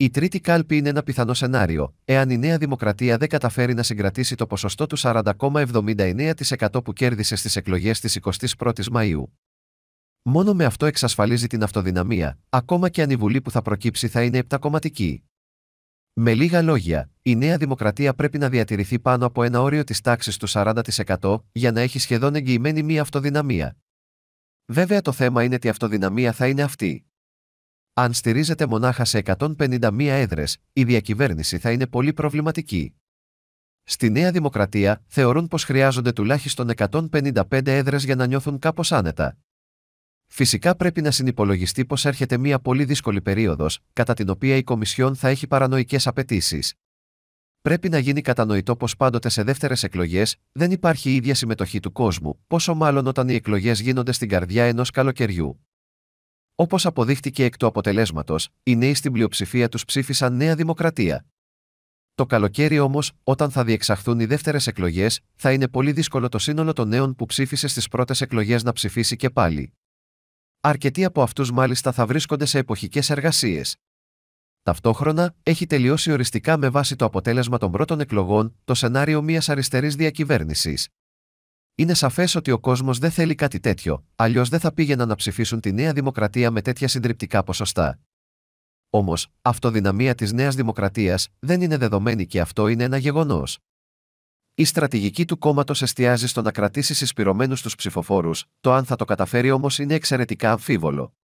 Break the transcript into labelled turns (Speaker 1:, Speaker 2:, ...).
Speaker 1: Η τρίτη κάλπη είναι ένα πιθανό σενάριο, εάν η Νέα Δημοκρατία δεν καταφέρει να συγκρατήσει το ποσοστό του 40,79% που κέρδισε στις εκλογές της 21 η Μαου. Μόνο με αυτό εξασφαλίζει την αυτοδυναμία, ακόμα και αν η Βουλή που θα προκύψει θα είναι επτακομματική. Με λίγα λόγια, η Νέα Δημοκρατία πρέπει να διατηρηθεί πάνω από ένα όριο της τάξης του 40% για να έχει σχεδόν εγγυημένη μία αυτοδυναμία. Βέβαια το θέμα είναι τι αυτοδυναμία θα είναι αυτή. Αν στηρίζεται μονάχα σε 151 έδρες, η διακυβέρνηση θα είναι πολύ προβληματική. Στη Νέα Δημοκρατία θεωρούν πως χρειάζονται τουλάχιστον 155 έδρες για να νιώθουν κάπως άνετα. Φυσικά πρέπει να συνυπολογιστεί πως έρχεται μια πολύ δύσκολη περίοδος, κατά την οποία η Κομισιόν θα έχει παρανοϊκές απαιτήσεις. Πρέπει να γίνει κατανοητό πως πάντοτε σε δεύτερες εκλογές δεν υπάρχει η ίδια συμμετοχή του κόσμου, πόσο μάλλον όταν οι εκλογές γίνονται στην καρδιά ενός καλοκαιριού. Όπως αποδείχτηκε εκ του αποτελέσματος, οι νέοι στην πλειοψηφία τους ψήφισαν Νέα Δημοκρατία. Το καλοκαίρι όμως, όταν θα διεξαχθούν οι δεύτερες εκλογές, θα είναι πολύ δύσκολο το σύνολο των νέων που ψήφισε στις πρώτες εκλογές να ψηφίσει και πάλι. Αρκετοί από αυτούς μάλιστα θα βρίσκονται σε εποχικές εργασίες. Ταυτόχρονα, έχει τελειώσει οριστικά με βάση το αποτέλεσμα των πρώτων εκλογών το σενάριο μιας αριστερής διακυβέρνησης. Είναι σαφές ότι ο κόσμος δεν θέλει κάτι τέτοιο, αλλιώς δεν θα πήγαιναν να ψηφίσουν τη Νέα Δημοκρατία με τέτοια συντριπτικά ποσοστά. Όμως, αυτοδυναμία της Νέας Δημοκρατίας δεν είναι δεδομένη και αυτό είναι ένα γεγονός. Η στρατηγική του κόμματος εστιάζει στο να κρατήσει συσπηρωμένους τους ψηφοφόρους, το αν θα το καταφέρει όμως είναι εξαιρετικά αμφίβολο.